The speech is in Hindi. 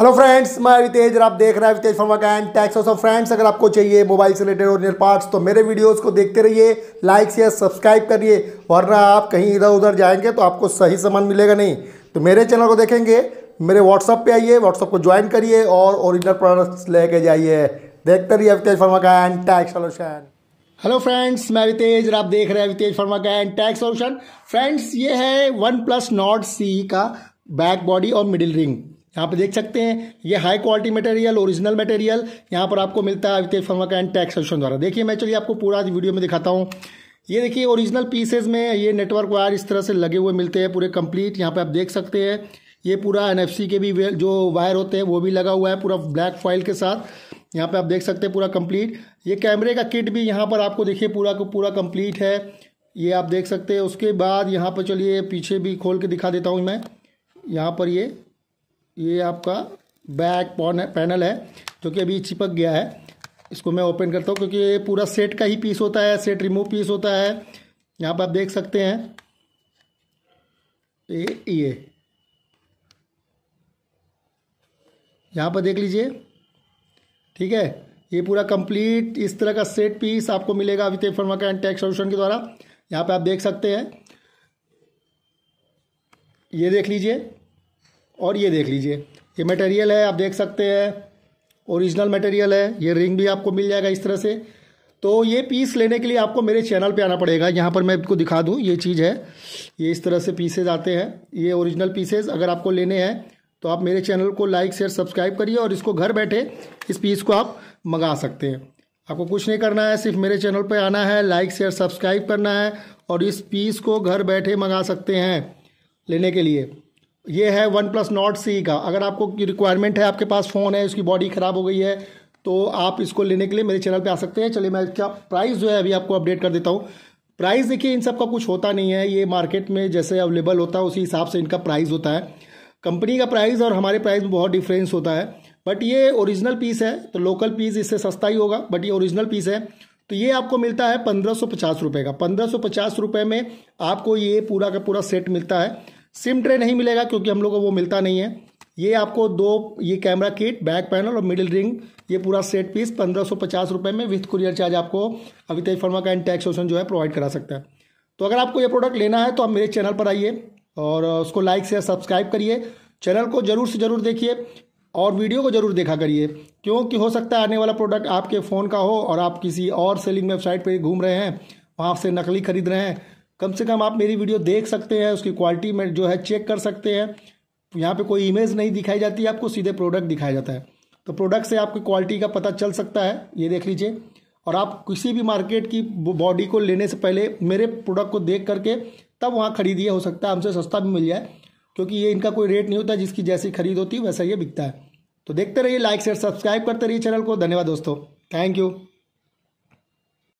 हेलो फ्रेंड्स मैं अवितेज और आप देख रहे हैं Avitej pharma and tax of friends अगर आपको चाहिए मोबाइल से रिलेटेड और पार्ट्स तो मेरे वीडियोस को देखते रहिए लाइक शेयर सब्सक्राइब करिए वरना आप कहीं इधर उधर जाएंगे तो आपको सही सामान मिलेगा नहीं तो मेरे चैनल को देखेंगे मेरे व्हाट्सअप पर आइए व्हाट्सअप को ज्वाइन करिए और ओरिजिनल प्रोडक्ट्स लेके जाइए देखते रहिए Avitej pharma and tax solution hello friends मैं अवितेज और आप देख रहे हैं Avitej pharma and tax solution friends ये है वन प्लस नॉट सी का बैक बॉडी और मिडिल रिंग यहाँ पर देख सकते हैं ये high quality material original material यहाँ पर आपको मिलता है वितेश फर्मा का एंड टैक्स सोल्यूशन द्वारा देखिए मैं चलिए आपको पूरा आज वीडियो में दिखाता हूँ ये देखिए ओरिजिनल पीसेज में ये नेटवर्क वायर इस तरह से लगे हुए मिलते हैं पूरे कंप्लीट यहाँ पर आप देख सकते हैं ये पूरा एन के भी जो वायर होते हैं वो भी लगा हुआ है पूरा ब्लैक फॉइल के साथ यहाँ पर आप देख सकते हैं पूरा कम्प्लीट ये कैमरे का किट भी यहाँ पर आपको देखिए पूरा पूरा कम्प्लीट है ये आप देख सकते हैं उसके बाद यहाँ पर चलिए पीछे भी खोल के दिखा देता हूँ मैं यहाँ पर ये ये आपका बैक पैनल है जो कि अभी चिपक गया है इसको मैं ओपन करता हूँ क्योंकि ये पूरा सेट का ही पीस होता है सेट रिमूव पीस होता है यहाँ पर आप देख सकते हैं ये ये यहाँ पर देख लीजिए ठीक है ये पूरा कंप्लीट इस तरह का सेट पीस आपको मिलेगा अभी फर्मा का एंड टैक्स सोल्यूशन के द्वारा यहाँ पे आप देख सकते हैं ये देख लीजिए और ये देख लीजिए ये मटेरियल है आप देख सकते हैं ओरिजिनल मटेरियल है ये रिंग भी आपको मिल जाएगा इस तरह से तो ये पीस लेने के लिए आपको मेरे चैनल पे आना पड़ेगा यहाँ पर मैं आपको दिखा दूँ ये चीज़ है ये इस तरह से पीसेज आते हैं ये ओरिजिनल पीसेज अगर आपको लेने हैं तो आप मेरे चैनल को लाइक शेयर सब्सक्राइब करिए और इसको घर बैठे इस पीस को आप मंगा सकते हैं आपको कुछ नहीं करना है सिर्फ मेरे चैनल पर आना है लाइक शेयर सब्सक्राइब करना है और इस पीस को घर बैठे मंगा सकते हैं लेने के लिए ये है वन प्लस नॉट सी का अगर आपको रिक्वायरमेंट है आपके पास फ़ोन है उसकी बॉडी ख़राब हो गई है तो आप इसको लेने के लिए मेरे चैनल पे आ सकते हैं चलिए मैं क्या प्राइस जो है अभी आपको अपडेट कर देता हूँ प्राइस देखिए इन सब का कुछ होता नहीं है ये मार्केट में जैसे अवेलेबल होता है उसी हिसाब से इनका प्राइस होता है कंपनी का प्राइस और हमारे प्राइस में बहुत डिफरेंस होता है बट ये ओरिजिनल पीस है तो लोकल पीस इससे सस्ता ही होगा बट ये ओरिजिनल पीस है तो ये आपको मिलता है पंद्रह सौ पचास रुपये का पंद्रह सौ पचास रुपये में आपको ये पूरा का पूरा सेट मिलता है सिम ट्रे नहीं मिलेगा क्योंकि हम लोग को वो मिलता नहीं है ये आपको दो ये कैमरा किट बैक पैनल और मिडिल रिंग ये पूरा सेट पीस पंद्रह सौ पचास रुपये में विथ कुरियर चार्ज आपको अभी तेज फर्मा का एंड टैक्स ऑप्शन जो है प्रोवाइड करा सकता है तो अगर आपको ये प्रोडक्ट लेना है तो आप मेरे चैनल पर आइए और उसको लाइक शेयर सब्सक्राइब करिए चैनल को ज़रूर से ज़रूर देखिए और वीडियो को ज़रूर देखा करिए क्योंकि हो सकता है आने वाला प्रोडक्ट आपके फ़ोन का हो और आप किसी और सेलिंग वेबसाइट पर घूम रहे हैं वहाँ से नकली खरीद रहे हैं कम से कम आप मेरी वीडियो देख सकते हैं उसकी क्वालिटी में जो है चेक कर सकते हैं यहाँ पे कोई इमेज नहीं दिखाई जाती है आपको सीधे प्रोडक्ट दिखाया जाता है तो प्रोडक्ट से आपकी क्वालिटी का पता चल सकता है ये देख लीजिए और आप किसी भी मार्केट की बॉडी को लेने से पहले मेरे प्रोडक्ट को देख करके तब वहाँ खरीदिए हो सकता है हमसे सस्ता भी मिल जाए क्योंकि ये इनका कोई रेट नहीं होता जिसकी जैसी खरीद होती वैसा ये बिकता है तो देखते रहिए लाइक शेयर सब्सक्राइब करते रहिए चैनल को धन्यवाद दोस्तों थैंक यू